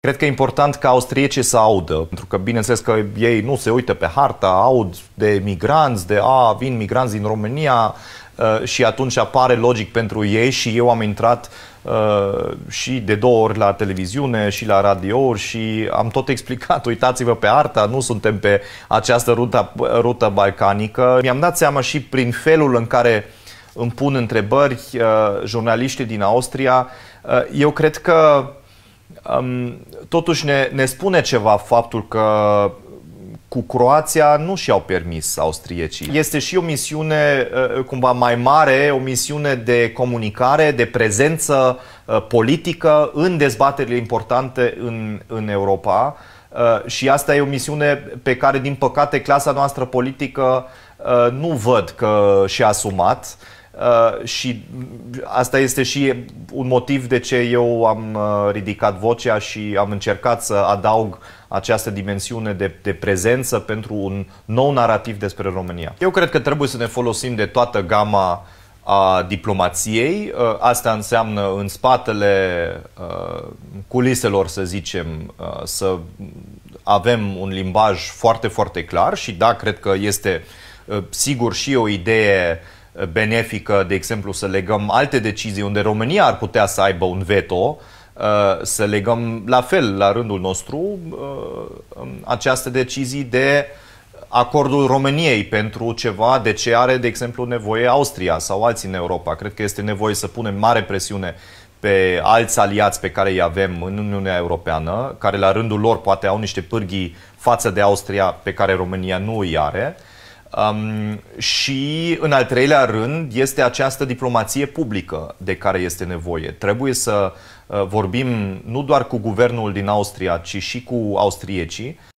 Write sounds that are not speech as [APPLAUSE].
Cred că e important ca austriecii să audă, pentru că bineînțeles că ei nu se uită pe harta, aud de migranți, de a, vin migranți din România uh, și atunci apare logic pentru ei și eu am intrat uh, și de două ori la televiziune și la radio și am tot explicat, [LAUGHS] uitați-vă pe harta, nu suntem pe această rută, rută balcanică. Mi-am dat seama și prin felul în care îmi pun întrebări uh, jurnaliștii din Austria, eu cred că totuși ne, ne spune ceva faptul că cu Croația nu și-au permis austriecii. Este și o misiune uh, cumva mai mare, o misiune de comunicare, de prezență uh, politică în dezbaterile importante în, în Europa uh, și asta e o misiune pe care, din păcate, clasa noastră politică nu văd că și-a asumat. Uh, și asta este și un motiv de ce eu am uh, ridicat vocea și am încercat să adaug această dimensiune de, de prezență pentru un nou narativ despre România. Eu cred că trebuie să ne folosim de toată gama a diplomației. Uh, asta înseamnă în spatele uh, culiselor, să zicem, să avem un limbaj foarte, foarte clar și da, cred că este sigur și o idee uh, benefică, de exemplu, să legăm alte decizii unde România ar putea să aibă un veto, uh, să legăm la fel, la rândul nostru, uh, um, această decizii de acordul României pentru ceva de ce are, de exemplu, nevoie Austria sau alții în Europa. Cred că este nevoie să punem mare presiune pe alți aliați pe care îi avem în Uniunea Europeană, care la rândul lor poate au niște pârghii față de Austria pe care România nu îi are Um, și, în al treilea rând, este această diplomație publică de care este nevoie. Trebuie să uh, vorbim nu doar cu guvernul din Austria, ci și cu austriecii.